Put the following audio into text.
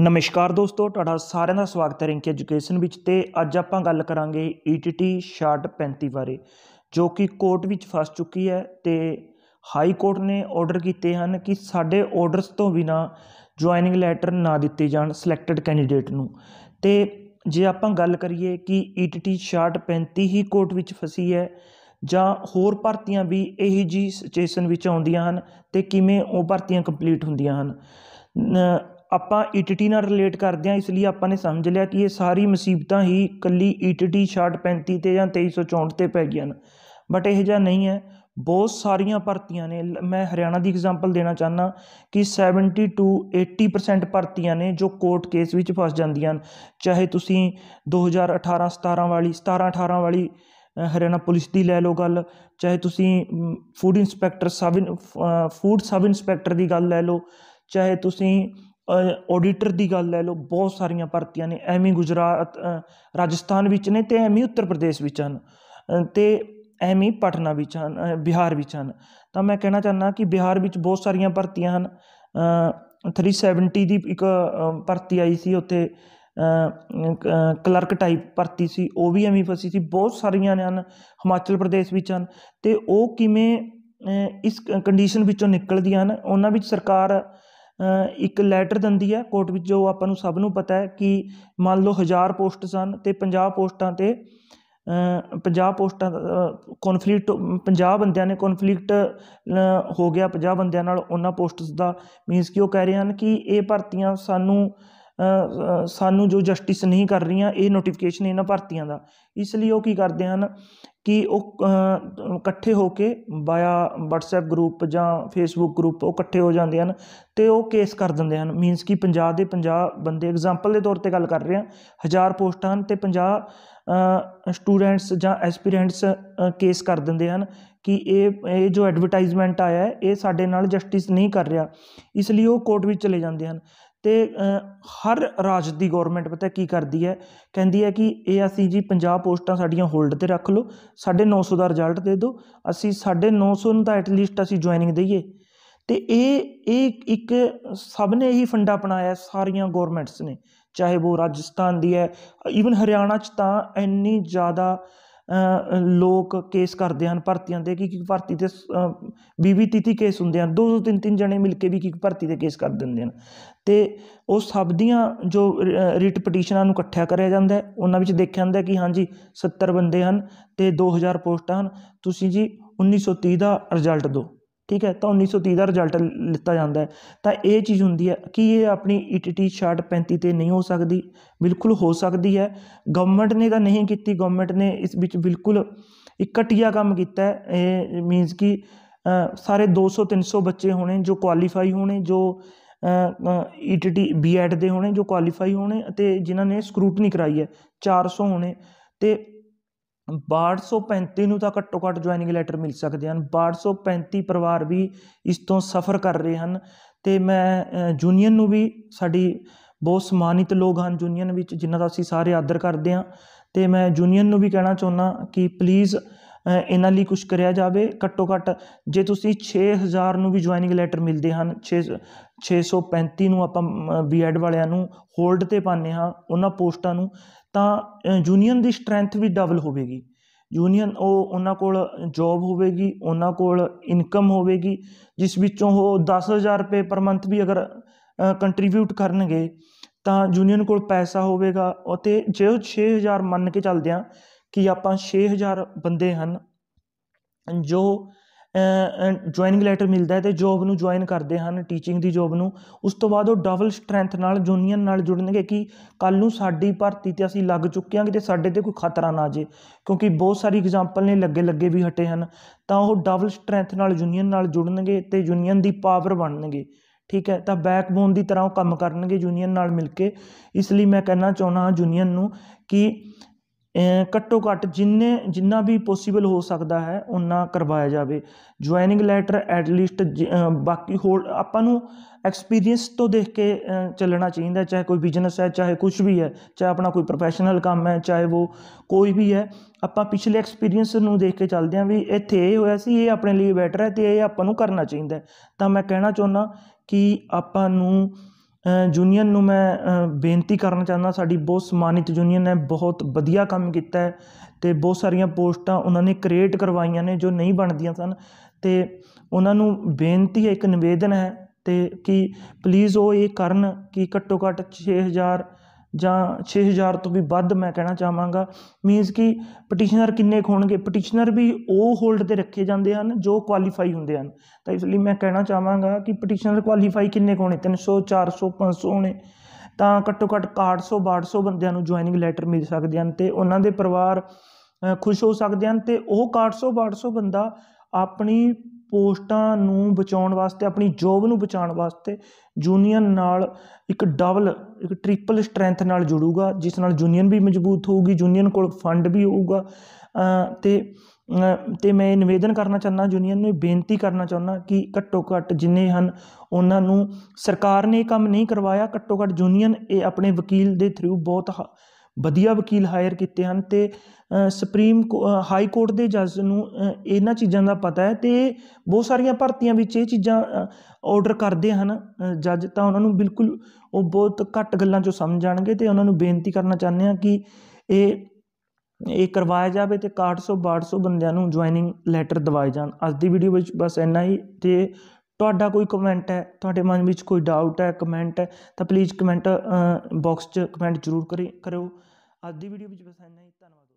ਨਮਸਕਾਰ ਦੋਸਤੋ ਤੁਹਾਡਾ ਸਾਰਿਆਂ ਦਾ ਸਵਾਗਤ ਹੈ ਰਿੰਕੀ ਐਜੂਕੇਸ਼ਨ ਵਿੱਚ ਤੇ ਅੱਜ ਆਪਾਂ ਗੱਲ ਕਰਾਂਗੇ ETT ਸ਼ਾਰਟ 35 ਬਾਰੇ ਜੋ ਕਿ ਕੋਰਟ ਵਿੱਚ ਫਸ ਚੁੱਕੀ ਹੈ ਤੇ ਹਾਈ ਕੋਰਟ ਨੇ ਆਰਡਰ ਕੀਤੇ ਹਨ ਕਿ ਸਾਡੇ ਆਰਡਰਸ ਤੋਂ ਬਿਨਾ ਜੁਆਇਨਿੰਗ ਲੈਟਰ ਨਾ ਦਿੱਤੇ ਜਾਣ ਸਿਲੈਕਟਡ ਕੈਂਡੀਡੇਟ ਨੂੰ ਤੇ ਜੇ ਆਪਾਂ ਗੱਲ ਕਰੀਏ ਕਿ ETT ਸ਼ਾਰਟ 35 ਹੀ ਕੋਰਟ ਵਿੱਚ ਫਸੀ ਹੈ ਜਾਂ ਹੋਰ ਭਰਤੀਆਂ ਵੀ ਇਹੀ ਜੀ ਸਿਚੁਏਸ਼ਨ ਵਿੱਚ ਆਉਂਦੀਆਂ ਹਨ ਤੇ ਕਿਵੇਂ ਉਹ ਭਰਤੀਆਂ ਕੰਪਲੀਟ ਹੁੰਦੀਆਂ ਹਨ ਆਪਾਂ ਈਟੀਟੀ e ਨਾਲ ਰਿਲੇਟ ਕਰਦੇ ਹਾਂ ਇਸ ਲਈ ਆਪਾਂ ਨੇ ਸਮਝ ਲਿਆ ਕਿ ਇਹ ਸਾਰੀ ਮੁਸੀਬਤਾਂ ਹੀ ਕੱਲੀ ਈਟੀਟੀ 35 ਤੇ ਜਾਂ 2364 ਤੇ ਪੈ ਗਈਆਂ ਨੇ ਬਟ ਇਹ ਜਾਂ ਨਹੀਂ ਹੈ ਬਹੁਤ ਸਾਰੀਆਂ ਭਰਤੀਆਂ ਨੇ ਮੈਂ ਹਰਿਆਣਾ ਦੀ ਐਗਜ਼ਾਮਪਲ ਦੇਣਾ ਚਾਹਨਾ ਕਿ 72 80% ਭਰਤੀਆਂ ਨੇ ਜੋ ਕੋਰਟ ਕੇਸ ਵਿੱਚ ਫਸ ਜਾਂਦੀਆਂ ਹਨ ਚਾਹੇ ਤੁਸੀਂ 2018 17 ਵਾਲੀ 17 18 ਵਾਲੀ ਹਰਿਆਣਾ ਪੁਲਿਸ ਦੀ ਲੈ ਲਓ ਗੱਲ ਚਾਹੇ ਤੁਸੀਂ food inspector sub food sub inspector ਦੀ ਗੱਲ ਲੈ ਲਓ ਚਾਹੇ ਤੁਸੀਂ ਆਡੀਟਰ ਦੀ ਗੱਲ ਲੈ ਲਓ ਬਹੁਤ ਸਾਰੀਆਂ ਭਰਤੀਆਂ ਨੇ ਐਵੇਂ ਗੁਜਰਾਤ ਰਾਜਸਥਾਨ ਵਿੱਚ ਨੇ ਤੇ ਐਵੇਂ ਉੱਤਰ ਪ੍ਰਦੇਸ਼ ਵਿੱਚ ਹਨ ਤੇ ਐਵੇਂ ਪਟਨਾ ਵਿੱਚ ਹਨ ਬਿਹਾਰ ਵਿੱਚ ਹਨ ਤਾਂ ਮੈਂ ਕਹਿਣਾ ਚਾਹੁੰਦਾ ਕਿ ਬਿਹਾਰ ਵਿੱਚ ਬਹੁਤ ਸਾਰੀਆਂ ਭਰਤੀਆਂ ਹਨ 370 ਦੀ ਇੱਕ ਭਰਤੀ ਆਈ ਸੀ ਉੱਥੇ ਕਲਰਕ ਟਾਈਪ ਭਰਤੀ ਸੀ ਉਹ ਵੀ ਐਵੇਂ ਫਸੀ ਸੀ ਬਹੁਤ ਸਾਰੀਆਂ ਨੇ ਹਨ ਹਿਮਾਚਲ ਪ੍ਰਦੇਸ਼ ਵਿੱਚ ਹਨ ਤੇ ਉਹ ਕਿਵੇਂ ਇਸ ਕੰਡੀਸ਼ਨ ਵਿੱਚੋਂ ਨਿਕਲਦੀਆਂ ਹਨ ਉਹਨਾਂ ਵਿੱਚ ਸਰਕਾਰ ਇੱਕ ਲੈਟਰ ਦਿੰਦੀ ਹੈ ਕੋਰਟ ਵਿੱਚ ਜੋ ਆਪਾਂ ਨੂੰ ਸਭ ਨੂੰ ਪਤਾ ਹੈ ਕਿ ਮੰਨ ਲਓ 1000 ਪੋਸਟ ਸਨ ਤੇ 50 ਪੋਸਟਾਂ ਤੇ 50 ਪੋਸਟਾਂ ਕਨਫਲਿਕਟ 50 ਬੰਦਿਆਂ ਨੇ ਕਨਫਲਿਕਟ ਹੋ ਗਿਆ 50 ਬੰਦਿਆਂ ਨਾਲ ਉਹਨਾਂ ਪੋਸਟਸ ਦਾ ਮੀਨਸ ਕਿ ਉਹ ਕਹਿ ਰਹੇ ਹਨ ਕਿ ਇਹ ਭਰਤੀਆਂ ਸਾਨੂੰ ਸਾਨੂੰ ਜੋ ਜਸਟਿਸ ਨਹੀਂ ਕਰ ਰਹੀਆਂ ਇਹ ਨੋਟੀਫਿਕੇਸ਼ਨ ਇਹਨਾਂ ਭਰਤੀਆਂ ਦਾ ਇਸ ਲਈ ਉਹ ਕੀ ਕਰਦੇ ਹਨ ਕਿ ਉਹ ਇਕੱਠੇ ਹੋ ਕੇ ਬਾਇਆ WhatsApp ਗਰੁੱਪ ਜਾਂ Facebook ਗਰੁੱਪ ਉਹ ਇਕੱਠੇ ਹੋ ਜਾਂਦੇ ਹਨ ਤੇ ਉਹ ਕੇਸ ਕਰ ਦਿੰਦੇ ਹਨ ਮੀਨਸ ਕਿ 50 ਦੇ 50 ਬੰਦੇ ਐਗਜ਼ਾਮਪਲ ਦੇ ਤੌਰ 'ਤੇ ਗੱਲ ਕਰ ਰਹੇ ਹਾਂ ਹਜ਼ਾਰ ਪੋਸਟਾਂ ਹਨ ਤੇ 50 ਸਟੂਡੈਂਟਸ ਜਾਂ ਐਸਪੀਰੈਂਟਸ ਕੇਸ ਕਰ ਦਿੰਦੇ ਹਨ ਕਿ ਇਹ ਇਹ ਜੋ ਐਡਵਰਟਾਈਜ਼ਮੈਂਟ ਆਇਆ ਹੈ ਇਹ ਸਾਡੇ ਨਾਲ ਜਸਟਿਸ ਨਹੀਂ ਕਰ ਰਿਹਾ ਇਸ ਲਈ ਉਹ ਕੋਰਟ ਵਿੱਚ ਚਲੇ ਜਾਂਦੇ ਹਨ ਤੇ ਹਰ ਰਾਜ ਦੀ ਗਵਰਨਮੈਂਟ ਪਤਾ ਕੀ ਕਰਦੀ ਹੈ ਕਹਿੰਦੀ ਹੈ ਕਿ ਇਹ ਅਸੀਂ ਜੀ 50 ਪੋਸਟਾਂ ਸਾਡੀਆਂ ਹੋਲਡ 'ਤੇ ਰੱਖ ਲਓ 950 ਦਾ ਰਿਜ਼ਲਟ ਦੇ ਦਿਓ ਅਸੀਂ 950 ਨੌ ਨੂੰ ਤਾਂ ਲੀਸਟ ਅਸੀਂ ਜੁਆਇਨਿੰਗ ਦਈਏ ਤੇ ਇਹ ਇਹ ਇੱਕ ਸਭ ਨੇ ਇਹੀ ਫੰਡਾ ਅਪਣਾਇਆ ਸਾਰੀਆਂ ਗਵਰਨਮੈਂਟਸ ਨੇ ਚਾਹੇ ਉਹ ਰਾਜਸਥਾਨ ਦੀ ਹੈ ਈਵਨ ਹਰਿਆਣਾ 'ਚ ਤਾਂ ਇੰਨੀ ਜ਼ਿਆਦਾ ਲੋਕ ਕੇਸ ਕਰਦੇ ਹਨ ਭਰਤੀਆਂ ਦੇ ਕਿ ਭਰਤੀ 'ਤੇ ਵੀਹ ਤੀਤੀ ਕੇਸ ਹੁੰਦੇ ਹਨ ਦੋ ਦੋ ਤਿੰਨ ਤਿੰਨ ਜਣੇ ਮਿਲ ਕੇ ਵੀ ਕਿ ਭਰਤੀ 'ਤੇ ਕੇਸ ਕਰ ਦਿੰਦੇ ਹਨ ਤੇ ਉਹ ਸਭ ਦੀਆਂ ਜੋ ਰਿਟ ਪਟੀਸ਼ਨਾਂ ਨੂੰ ਇਕੱਠਿਆ ਕਰਿਆ ਜਾਂਦਾ ਉਹਨਾਂ ਵਿੱਚ ਦੇਖਿਆ ਜਾਂਦਾ ਕਿ ਹਾਂਜੀ 70 ਬੰਦੇ ਹਨ ਤੇ 2000 ਪੋਸਟਾਂ ਹਨ ਤੁਸੀਂ ਜੀ 1930 ਦਾ ਰਿਜ਼ਲਟ ਦਿਓ ਠੀਕ ਹੈ ਤਾਂ 1930 ਦਾ ਰਿਜ਼ਲਟ ਲਿੱਤਾ ਜਾਂਦਾ ਹੈ ਤਾਂ ਇਹ ਚੀਜ਼ ਹੁੰਦੀ ਹੈ ਕਿ ਇਹ ਆਪਣੀ ਈਟੀਟੀ ਸ਼ਾਰਟ 35 ਤੇ ਨਹੀਂ ਹੋ ਸਕਦੀ ਬਿਲਕੁਲ ਹੋ ਸਕਦੀ ਹੈ ਗਵਰਨਮੈਂਟ ਨੇ ਤਾਂ ਨਹੀਂ ਕੀਤੀ ਗਵਰਨਮੈਂਟ ਨੇ ਇਸ ਵਿੱਚ ਬਿਲਕੁਲ ਇੱਕ ਘਟੀਆ ਕੰਮ ਕੀਤਾ ਹੈ ਇਹ ਮੀਨਸ ਕਿ ਸਾਰੇ 200 300 ਬੱਚੇ ਹੋਣੇ ਜੋ ਕੁਆਲੀਫਾਈ ਹੋਣੇ ਜੋ ਈਟੀਟੀ ਬੀਐਡ e ਦੇ ਹੋਣੇ ਜੋ ਕੁਆਲੀਫਾਈ ਹੋਣੇ ਅਤੇ ਜਿਨ੍ਹਾਂ ਨੇ ਸਕਰੂਟਨੀ ਕਰਾਈ ਹੈ 400 ਹੋਣੇ ਤੇ 1235 ਨੂੰ ਤਾਂ ਘੱਟੋ ਘੱਟ ਜੁਆਇਨਿੰਗ ਲੈਟਰ ਮਿਲ ਸਕਦੇ ਹਨ 1235 ਪਰਿਵਾਰ ਵੀ ਇਸ ਤੋਂ ਸਫਰ ਕਰ ਰਹੇ ਹਨ ਤੇ ਮੈਂ ਜੂਨੀਅਰ ਨੂੰ ਵੀ ਸਾਡੀ ਬਹੁਤ ਸਨਮਾਨਿਤ ਲੋਕ ਹਨ ਜੂਨੀਅਰ ਵਿੱਚ ਜਿਨ੍ਹਾਂ ਦਾ ਅਸੀਂ ਸਾਰੇ ਆਦਰ ਕਰਦੇ ਹਾਂ ਤੇ ਮੈਂ ਜੂਨੀਅਰ ਨੂੰ ਵੀ ਕਹਿਣਾ ਚਾਹੁੰਦਾ ਕਿ ਪਲੀਜ਼ ਇਹਨਾਂ ਲਈ ਕੁਛ ਕਰਿਆ ਜਾਵੇ ਘੱਟੋ ਘੱਟ ਜੇ ਤੁਸੀਂ ਛੇ ਹਜ਼ਾਰ ਨੂੰ ਵੀ ਜੁਆਇਨਿੰਗ ਲੈਟਰ ਮਿਲਦੇ ਹਨ ਛੇ ਛੇ ਸੌ ਪੈਂਤੀ ਨੂੰ ਆਪਾਂ ਬੀਐਡ ਵਾਲਿਆਂ ਨੂੰ ਹੋਲਡ 'ਤੇ ਪਾਉਂਦੇ ਹਾਂ ਉਹਨਾਂ ਪੋਸਟਾਂ ਨੂੰ ਤਾਂ ਯੂਨੀਅਨ ਦੀ ਸਟਰੈਂਥ ਵੀ ਡਬਲ ਹੋਵੇਗੀ ਯੂਨੀਅਨ ਉਹ ਉਹਨਾਂ ਕੋਲ ਜੌਬ ਹੋਵੇਗੀ ਉਹਨਾਂ ਕੋਲ ਇਨਕਮ ਹੋਵੇਗੀ ਜਿਸ ਵਿੱਚੋਂ ਉਹ 10000 ਰੁਪਏ ਪਰ ਮੰਥ ਵੀ ਅਗਰ ਕੰਟਰੀਬਿਊਟ ਕਰਨਗੇ ਤਾਂ ਯੂਨੀਅਨ ਕੋਲ ਪੈਸਾ ਹੋਵੇਗਾ ਅਤੇ ਜੇ ਉਹ 6000 ਮੰਨ ਕੇ ਚੱਲਦੇ ਆ ਕਿ ਆਪਾਂ 6000 ਬੰਦੇ ਹਨ ਜੋ ਜੁਆਇਨਿੰਗ ਲੈਟਰ ਮਿਲਦਾ ਹੈ ਤੇ ਜੋਬ ਨੂੰ ਜੁਆਇਨ ਕਰਦੇ ਹਨ ਟੀਚਿੰਗ ਦੀ ਜੋਬ ਨੂੰ ਉਸ ਤੋਂ ਬਾਅਦ ਉਹ ਡਬਲ ਸਟਰੈਂਥ ਨਾਲ ਯੂਨੀਅਨ ਨਾਲ ਜੁੜਨਗੇ ਕਿ ਕੱਲ ਨੂੰ ਸਾਡੀ ਭਰਤੀ ਤੇ ਅਸੀਂ ਲੱਗ ਚੁੱਕੇ ਹਾਂ ਕਿਤੇ ਤੇ ਸਾਡੇ ਤੇ ਕੋਈ ਖਤਰਾ ਨਾ ਆ ਜੇ ਕਿਉਂਕਿ ਬਹੁਤ ਸਾਰੀ ਐਗਜ਼ਾਮਪਲ ਨੇ ਲੱਗੇ ਲੱਗੇ ਵੀ ਹਟੇ ਹਨ ਤਾਂ ਉਹ ਡਬਲ ਸਟਰੈਂਥ ਨਾਲ ਯੂਨੀਅਨ ਨਾਲ ਜੁੜਨਗੇ ਤੇ ਯੂਨੀਅਨ ਦੀ ਪਾਵਰ ਬਣਨਗੇ ਠੀਕ ਹੈ ਤਾਂ ਬੈਕਬੋਨ ਦੀ ਤਰ੍ਹਾਂ ਉਹ ਕੰਮ ਕਰਨਗੇ ਯੂਨੀਅਨ ਨਾਲ ਮਿਲ ਕੇ ਇਸ ਲਈ ਮੈਂ ਕਹਿਣਾ ਚਾਹੁੰਦਾ ਹਾਂ ਯੂਨੀਅਨ ਨੂੰ ਕਿ ਘੱਟੋ ਘੱਟ ਜਿੰਨੇ ਜਿੰਨਾ ਵੀ ਪੋਸੀਬਲ ਹੋ ਸਕਦਾ ਹੈ ਉਨਾ ਕਰਵਾਇਆ ਜਾਵੇ ਜੁਆਇਨਿੰਗ ਲੈਟਰ ਐਟ ਲੀਸਟ ਬਾਕੀ ਹੋਰ ਆਪਾਂ ਨੂੰ ਐਕਸਪੀਰੀਅੰਸ ਤੋਂ ਦੇਖ ਕੇ ਚੱਲਣਾ ਚਾਹੀਦਾ ਚਾਹੇ ਕੋਈ ਬਿਜ਼ਨਸ ਹੈ ਚਾਹੇ ਕੁਝ ਵੀ ਹੈ ਚਾਹੇ ਆਪਣਾ ਕੋਈ ਪ੍ਰੋਫੈਸ਼ਨਲ ਕੰਮ ਹੈ ਚਾਹੇ ਉਹ ਕੋਈ ਵੀ ਹੈ ਆਪਾਂ ਪਿਛਲੇ ਐਕਸਪੀਰੀਅੰਸ ਨੂੰ ਦੇਖ ਕੇ ਚੱਲਦੇ ਹਾਂ ਵੀ ਇੱਥੇ ਇਹ ਹੋਇਆ ਸੀ ਇਹ ਆਪਣੇ ਲਈ ਬੈਟਰ ਹੈ ਤੇ ਇਹ ਆਪਾਂ ਨੂੰ ਕਰਨਾ ਚਾਹੀਦਾ ਤਾਂ ਮੈਂ ਕਹਿਣਾ ਚਾਹੁੰਦਾ ਕਿ ਆਪਾਂ ਨੂੰ ਯੂਨੀਅਨ ਨੂੰ ਮੈਂ ਬੇਨਤੀ ਕਰਨਾ ਚਾਹੁੰਦਾ ਸਾਡੀ ਬਹੁਤ ਸਨਮਾਨਿਤ ਯੂਨੀਅਨ ਹੈ ਬਹੁਤ ਵਧੀਆ ਕੰਮ ਕੀਤਾ ਹੈ ਤੇ ਬਹੁਤ ਸਾਰੀਆਂ ਪੋਸਟਾਂ ਉਹਨਾਂ ਨੇ ਕ੍ਰੀਏਟ ਕਰਵਾਈਆਂ ਨੇ ਜੋ ਨਹੀਂ ਬਣਦੀਆਂ ਸਨ ਤੇ ਉਹਨਾਂ ਨੂੰ ਬੇਨਤੀ ਹੈ ਇੱਕ ਨਿਵੇਦਨ ਹੈ ਤੇ ਕਿ ਪਲੀਜ਼ ਉਹ ਇਹ ਕਰਨ ਕਿ ਘੱਟੋ ਘੱਟ ਜਾਂ 6000 ਤੋਂ ਵੀ ਵੱਧ ਮੈਂ ਕਹਿਣਾ ਚਾਹਾਂਗਾ ਮੀਨਸ ਕਿ ਪਟੀਸ਼ਨਰ ਕਿੰਨੇ ਹੋਣਗੇ ਪਟੀਸ਼ਨਰ ਵੀ ਉਹ ਹੋਲਡ ਤੇ ਰੱਖੇ ਜਾਂਦੇ ਹਨ ਜੋ ਕੁਆਲੀਫਾਈ ਹੁੰਦੇ ਹਨ ਤਾਂ ਇਸ ਲਈ ਮੈਂ ਕਹਿਣਾ ਚਾਹਾਂਗਾ ਕਿ ਪਟੀਸ਼ਨਰ ਕੁਆਲੀਫਾਈ ਕਿੰਨੇ ਖੋਣੇ 300 400 500 ਹੋਣੇ ਤਾਂ ਘੱਟੋ ਘੱਟ 800 ਬੰਦਿਆਂ ਨੂੰ ਜੁਆਇਨਿੰਗ ਲੈਟਰ ਮਿਲ ਸਕਦੇ ਹਨ ਤੇ ਉਹਨਾਂ ਦੇ ਪਰਿਵਾਰ ਖੁਸ਼ ਹੋ ਸਕਦੇ ਹਨ ਤੇ ਉਹ 800 ਬੰਦਾ ਆਪਣੀ ਪੋਸਟਾਂ ਨੂੰ ਬਚਾਉਣ ਵਾਸਤੇ ਆਪਣੀ ਜੋਬ ਨੂੰ ਬਚਾਉਣ ਵਾਸਤੇ ਯੂਨੀਅਨ ਨਾਲ ਇੱਕ ਡਬਲ ਇੱਕ ਟ੍ਰਿਪਲ ਸਟਰੈਂਥ ਨਾਲ ਜੁੜੂਗਾ ਜਿਸ ਨਾਲ ਯੂਨੀਅਨ ਵੀ ਮਜ਼ਬੂਤ ਹੋਊਗੀ ਯੂਨੀਅਨ ਕੋਲ ਫੰਡ ਵੀ ਹੋਊਗਾ ਤੇ ਤੇ ਮੈਂ ਨਿਵੇਦਨ ਕਰਨਾ ਚਾਹੁੰਦਾ ਯੂਨੀਅਨ ਨੂੰ ਬੇਨਤੀ ਕਰਨਾ ਚਾਹੁੰਦਾ ਕਿ ਘੱਟੋ ਘੱਟ ਜਿੰਨੇ ਹਨ ਉਹਨਾਂ ਨੂੰ ਸਰਕਾਰ ਨੇ ਇਹ ਕੰਮ ਨਹੀਂ ਕਰਵਾਇਆ ਘੱਟੋ ਘੱਟ ਯੂਨੀਅਨ ਇਹ ਆਪਣੇ ਵਕੀਲ ਦੇ ਥਰੂ ਬਹੁਤ ਵਧੀਆ ਵਕੀਲ ਹਾਇਰ ਕੀਤੇ ਹਨ ਤੇ ਸੁਪਰੀਮ ਹਾਈ ਕੋਰਟ ਦੇ ਜੱਜ ਨੂੰ ਇਹਨਾਂ ਚੀਜ਼ਾਂ ਦਾ ਪਤਾ ਹੈ ਤੇ ਬਹੁਤ ਸਾਰੀਆਂ ਭਰਤੀਆਂ ਵਿੱਚ ਇਹ ਚੀਜ਼ਾਂ ਆਰਡਰ ਕਰਦੇ ਹਨ ਜੱਜ ਤਾਂ ਉਹਨਾਂ ਨੂੰ ਬਿਲਕੁਲ ਉਹ ਬਹੁਤ ਘੱਟ ਗੱਲਾਂ ਚੋਂ ਸਮਝ ਜਾਣਗੇ ਤੇ ਉਹਨਾਂ ਨੂੰ ਬੇਨਤੀ ਕਰਨਾ ਚਾਹੁੰਦੇ ਹਾਂ ਕਿ ਇਹ ਇਹ ਕਰਵਾਇਆ ਜਾਵੇ ਤੇ 600 1200 ਬੰਦਿਆਂ ਨੂੰ ਜੁਆਇਨਿੰਗ ਲੈਟਰ ਦਵਾਏ ਜਾਣ ਅੱਜ ਦੀ ਵੀਡੀਓ ਵਿੱਚ ਬਸ ਇੰਨਾ ਹੀ ਤੇ ਤੁਹਾਡਾ ਕੋਈ ਕਮੈਂਟ ਹੈ ਤੁਹਾਡੇ ਮਨ ਵਿੱਚ ਕੋਈ ਡਾਊਟ ਹੈ ਕਮੈਂਟ ਹੈ ਤਾਂ ਪਲੀਜ਼ ਕਮੈਂਟ ਬਾਕਸ 'ਚ ਕਮੈਂਟ ਜ਼ਰੂਰ ਕਰਿਓ ਅੱਜ ਦੀ ਵੀਡੀਓ ਵਿੱਚ ਬਸ ਇੰਨਾ ਹੀ ਧੰਨਵਾਦ